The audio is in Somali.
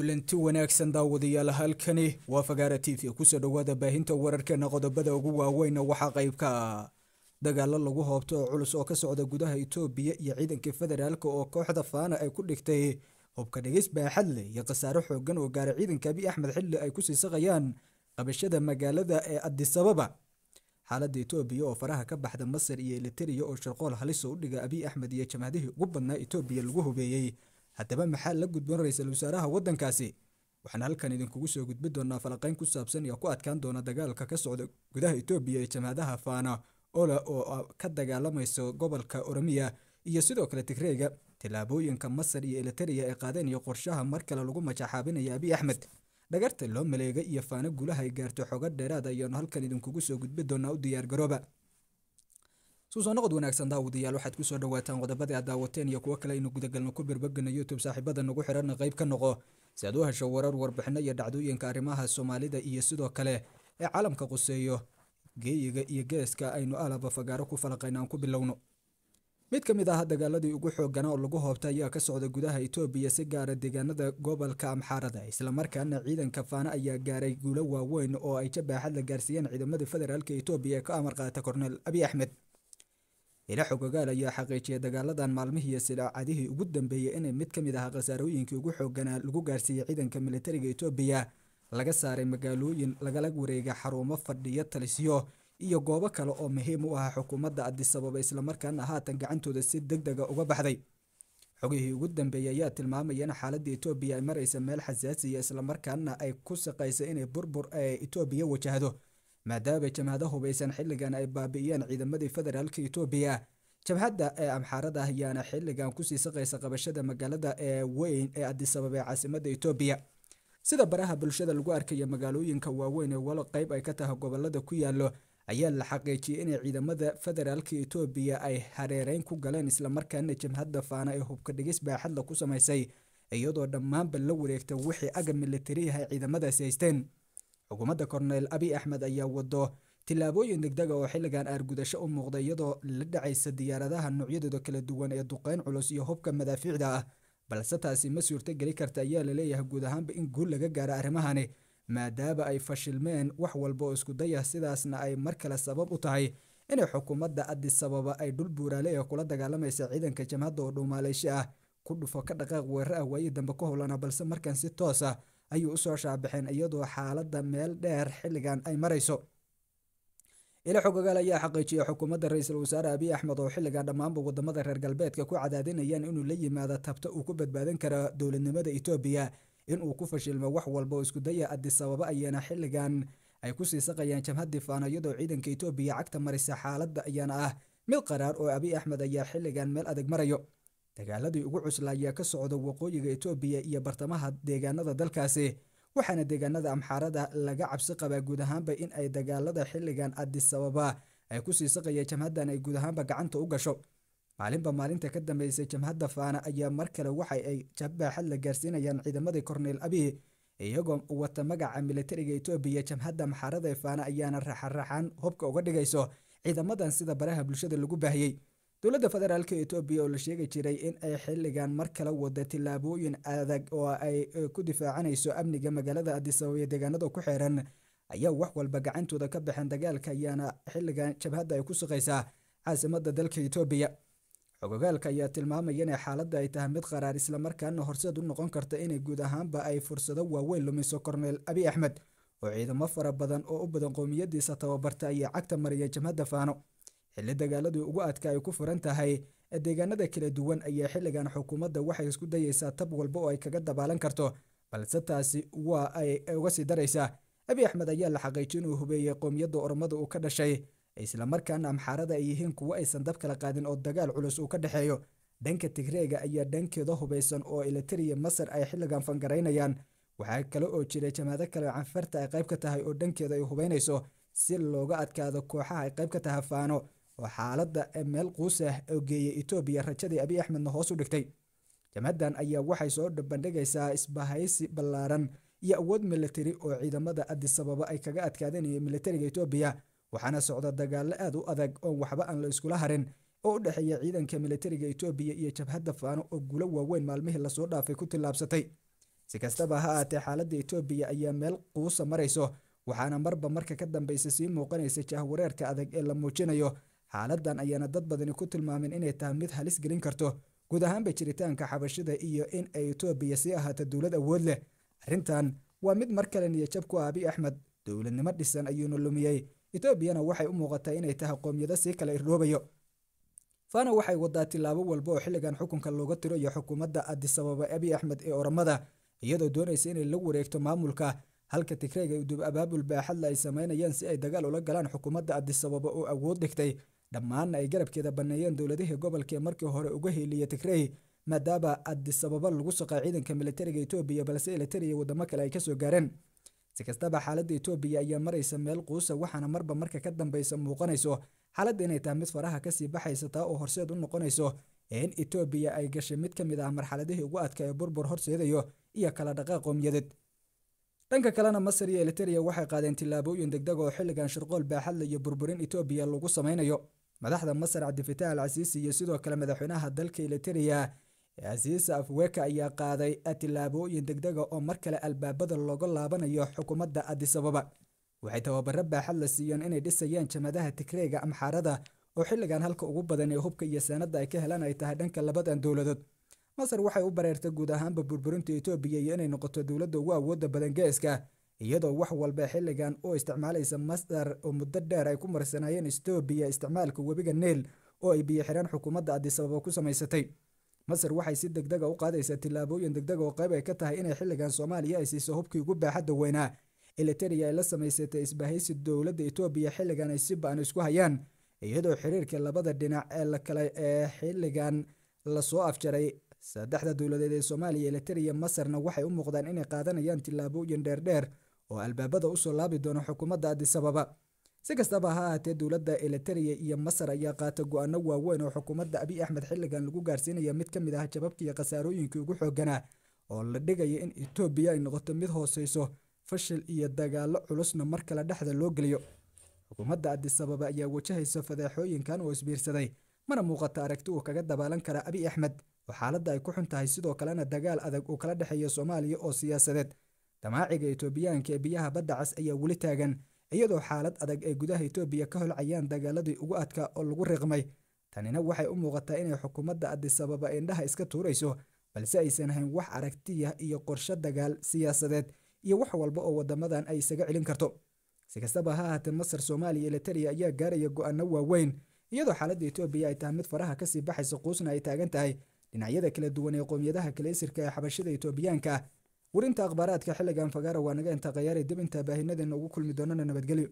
kulanti wanaagsan daawadayaal halkani waa fagaara t tv kusoo dhawaada baahinta wararkeena qodobada ugu waaweynna waxaa qayb ka ah dagaalo lagu hoobto oo culus oo ka socda gudaha itoobiya iyo ciidanka federaalk oo kooxda faana ay ku dhigtay hubka dhigis baaxadle iyo khasaaro xoogan oo gaara ciidanka abi axmed xilli ay ku sii saqayaan qabashada magaalada ee addisababa xaaladda itoobiya oo faraha ka baxda masar iyo elitariya oo sharqool halis u dhiga abi axmed iyo jamhadihii ugu badnaa itoobiya lagu hubeeyey haddaba maxaa la gudboon ra-iisul wasaaraha waddankaasi waxaan halkan idinkugu soo gudbi doonaa falanqayn ku saabsan iyo ku adkaan doona dagaalka ka socda gudaha etoobiya ee jamaadaha faana ola oo ka dagaalamayso gobolka oromiya iyo sidoo kale tigreyga tillaabooyinka masar iyo elitereya ay qaadeen iyo qorshaha mar kale lagu majaxaabinaya abiy axmed dhagarta loo maleega iyo faano gulaha ay gaarto xoga dheeraada ayaanu halkan idinkugu soo gudbi doonaa u diyaar garooba suuso noqod wanaagsan daawadayaal waxaad ku soo dhawaataan qodobada aad daawateen iyo kuwo kale aynu gudagalno ku birbagana youtube saaxiibada nagu xihanna qayb ka noqo si aad u hesho warar warbixino iyo dhacdooyinka arrimaha soomaalida iyo sidoo kale ee caalamka quseeyo geeyiga iyo geeska aynu alaba fagaaro ku falaqayna aan ku bilowno mid ka mid ah dagaaladii ugu xooganaa oo lagu hoobtay ayaa ka socda gudaha itoobiya si gaara ah deegaanada gobolka amxaarada islamarkaana ciidanka faana ayaa gaaray guulo waaweyn oo ay jabaaxad la gaarsiiyeen ciidamada federaalk etoobiya ee ka amar qaata kornel abiy axmed ilax xogogaal ayaa xaqiijiyay dagaaladan maalmihii silaacadihii ugu dambeeyey inay mid ka mid ah khasaarooyinkii ugu xooganaa lagu gaarsiiyey ciidanka militariga etoobiya laga saaray magaalooyin lagala wareega xarumo fadhiyo talisyo iyo goobo kale oo muhiim u ah xukuumadda addisababa islamarkaana haatan gacantooda si deg dega ah uga baxday xogihii ugu dambeeyey ayaa tilmaamaya in xaaladda etoobiya ay maraysa meel xasaasiya islamarkaana ay ku saqaysa inay burbur ee eh, etoobiya wajahdo maadaama jabhada hubaysan xilligan ay baabi'iyeen ciidamadii federaalka etoobiya jabhadda ee amxaarada ayaana xiligan kusii saqaysa qabashada magaalada ee weyn ee adisabab ee caasimada etoobiya sida baraha bulshada lagu arkaya magaalooyinka waaweyn ee walo qayb ay ka tahay gobolada ku yaallo ayaa la xaqiijiyey inay ciidamada federaalka etoobiya ay hareereyn ku galeen islamarkaana jamhadda faana ee hubka dhigis baaxadla ku samaysay iyadoo dhammaanba la wareegta wixii aga militariyaha ciidamadaasi haysteen xukuumadda korneyl abi axmed ayaa wado tillaabooyin degdega ah oo xilligan aargudasho u muuqda iyadoo la dhacaysa diyaaradaha noocyadooda kala duwan ee duqeyn culus iyo hubka madaafiicda ah balse taasi ma suurto geli karta ayaa la leeyahay guud ahaanba in guul laga gaaro arrimahani maadaama ay fashilmeen wax walba oo isku dayah sidaasna ay mar kale sabab u tahay inay xukuumadda adisababa ay dhul buuraale ee kula dagaalamaysa ciidanka jamhadda oo dhuumaaleysho ah ku dhufo ka dhaqaaq weerar ah waayi dambe ku howlanaa ah, balse markan si toos ah ayuu usoo shaabaxeen iyadoo xaaladda meel dheer xilligan ay marayso ila xogogaal ayaa xaqiijiyay xukuumadda ra-iisul wasaare abiy axmed oo xilligan dhammaanba wadamada reer galbeedka ku cadaadinayaan inuu la yimaado tabta uu ku badbaadin kara dowladnimada etoobiya inuu ku fashilmo wax walba oo iskudaya sababo ayaana xilligan ay kusii saqayaan jabhadii faano iyadoo ciidanka etoobiya cagta marisa xaaladda ayaana ah mid qaraar oo abiy axmed ayaa xilligan meel adag marayo dagaaladii ugu cuslaa ayaa ka socda waqooyiga etoobiya iyo bartamaha deegaanada dalkaasi waxaana deegaanada amxaarada laga cabsi qabaa guud ahaanba in ay dagaalada xilligan adisababa ay ku sii saqaya jamhadan ay guud ahaanba gacanta u gasho maalinba maalinta ka dambeysay jamhadda faana ayaa mar kale waxa ay jabaaxad la gaarsiinayaan ciidamadii korneyl abiy iyagoo wata magaca militariga etoobiya jamhadda amxaarada ee faana ayaana raxaraxaan hubka uga dhigayso ciidamadan sida baraha bulshada lagu baahiyey dowladda federaalk etoobiya oo la sheegi jiray in ay xiligan mar kale wada tillaabooyin adag oo ay eh, ku difaacanayso amniga magaalada adisabab iyo deegaanada ku xeeran ayaa wax walba gacantooda ka baxeen dagaalka ayaana xilligan jabhadda ay ku suqaysaa caasimada dalka etoobiya xogogaalka ayaa tilmaamaya inay xaaladda ay tahay mid qaraar islamarkaana horseed u noqon karta inay guud ahaanba ay fursado waaweyn lumiso korneel abi axmed oo ciidamo fara badan oo u badan qowmiyadiisa tababarta ayaa cagta mariyay jabhadda faano xilli dagaaladii ugu adka ay ku furan tahay deegaanada kala duwan ayaa xilligan xukuumadda waxay isku dayeysaa tab walba oo ay kaga dabaalan karto balse taasi waa ay uga sii daraysaa abi axmed ayaa la xaqiijiy inuu hubeeyey qoomiyadda ormada uu ka dhashay isla markaana amxaarada ay yihiin kuwo aysan dab kala qaadin oo dagaal culus uu ka dhexeeyo dhanka tigreega ayaa dhankeeda hubaysan oo elitariya masar ay xilligan fangaraynayaan waxaa kale oo jira jamaado kale oo canfarta ay qayb ka tahay oo dhankeeda ay hubaynayso si looga adkaado kooxaha ay qayb ka taha faano oo xaalada meel quus ah oo geeyay etoobiya rajadii abiy axmedna hoos u dhigtay jamadan ayaa waxay soo bandhigaysaa isbahaysi ballaaran iyo awood militari oo ciidamada adisababa ay kaga adkaadinayeen militariga etoobiya waxaana socda dagaalo aad u adag oon waxba aan la iskula harin oo u dhexeeya ciidanka militariga etoobiya iyo jabhadda faano oo guulo waaweyn maalmihii lasoo dhaafay ku tillaabsatay si kastaba ha aatee xaaladda etoobiya ayaa meel quusa marayso waxaana marba marka ka dambaysa sii muuqanaysa jahwareerka adag ee la muujinayo xaaladan ayaana dad badani ku tilmaameen inay tahay mid halis gelin karto guud ahaanba jiritaanka xabashida iyo in ay etoobiya sii ahaata dowlad awood leh arrintan waa mid mar kale niyajab ku aabi ah axmed dowladnimo dhisan ayuuna lumiyey etoobiyana waxay u muuqataa inay tahay qoomyado sii kala irdhoobayo fana waxay wadaa tilaabo walba oo xilligan xukunka looga tirayo xukuumadda adisababa abi axmed ee oramada iyadoo doonaysa inay la wareegto maamulka halka tigreyga udub abaabul baaxadla ay samaynayaan si ay dagaal ula galaan xukuumadda adisababa oo awood dhigtay dhammaanna ay garabkeeda banneeyeen dowladihii gobolkaee markii hore uga hiiliyay tigrey maadaaba adisababa lagu soqay ciidanka militariga etoobiya balse elitariya wadamo kale ay kasoo gaareen si kastaba xaaladda etoobiya ayaa maraysa meel quusa waxaana marba marka ka dambeysa muuqanayso xaaladda inay tahay mid faraha kasii baxaysa taa oo horseed u noqonayso in etoobiya ay gashay mid ka mid ah marxaladihii ugu adka ee burbur horseedayo iyo kala dhaqaaq qowmiyadeed dhanka kalena masar iyo elitariya waxay qaadeen tillaabooyin degdeg ah oo xilligan shirqool baaxadla iyo burburin etoobiya lagu samaynayo madaxda masar cabdifitaax al casiisi iyo sidoo kale madaxweynaha dalka eliteria casiis afweka ayaa qaaday tillaabooyin degdega ah oo mar kale albaabada looga laabanayo xukuumadda adisababa waxay tababarro baaxad la siiyeen inay dhisayaan jamadaha tigreega amxaarada oo xilligan halka ugu badan ee hubka iyo saanada ay ka helaan ay tahay dhanka labadan dowladood masar waxay u bareertay guud ahaanba burburinta etoobiya iyo inay noqoto dowladda ugu awoodda badan geeska iyadoo wax walba xilligan oo isticmaalaysa masdar oo muddo dheer ay ku marsanaayeen estobiya isticmaalka webiga neel oo ay biyoxidhaan xukuumadda addisababa ku samaysatay masar waxay si degdega ah u qaadaysaa tillaabooyin degdeg ah oo qayb ay ka tahay inay xilligan soomaaliya ay siiso hubkii ugu baaxadda weynaa eliteria ay la samaysatay isbahaysi dowladda etoobiya xilligan ay si ba-an isku hayaan iyadoo xiriirkii labada dhinac ee lakale ee xilligan lasoo afjaray saddexda dowladeed ee soomaaliya eliteria masarna waxay u muuqdaan inay qaadanayaan tillaabooyin dheerdheer oo albaabada usoo laabi doona xukuumadda adisababa si kastaba ha ahaatee dowladda eliteria iyo masar ayaa qaata go-aano waaweyn oo xukuumadda abiy axmed xilligan lagu gaarsiinaya mid ka mid ah jababkiiyo khasaarooyinkii ugu xooganaa oo la dhigaya in etoobiya ay noqoto mid hooseyso fashil iyo dagaallo culusna mar kale dhexda loo geliyo xukuumadda adisababa ayaa wajahaysa fadeexooyinkan oo isbiirsaday mana muuqata aragti uu kaga dabaalan kara abiy axmed oo xaaladda ay ku xun tahay sidoo kalena dagaal adag uu kala dhexeeya soomaaliya oo siyaasadeed damaaciga etoobiyaanka ee biyaha badda cas ayaa weli taagan iyadoo xaalad adag ay gudaha etoobiya ka holcayaan dagaaladii ugu adkaa oo lagu riqmay tanina waxay u muuqataa inay xukuumadda addisababa indhaha iska tuurayso balse aysan hayn wax aragtiya iyo qorsho dagaal siyaasadeed iyo wax walba oo waddamadan ay isaga celin karto si kastaba ha ahaatee masar soomaaliya iyo ayaa gaaraya go-aanno waaweyn iyadoo xaaladda etoobiya ay tahay mid faraha kasii baxaysa quusna ay taagan tahay dhinacyada kala duwan ee qowmiyadaha kalaysirka ee xabashada etoobiyaanka warinta akhbaaraadka xilligan fagaara waa naga intaa khayaari dib intaa baahinadeenna ugu kulmi doonana nabadgelyo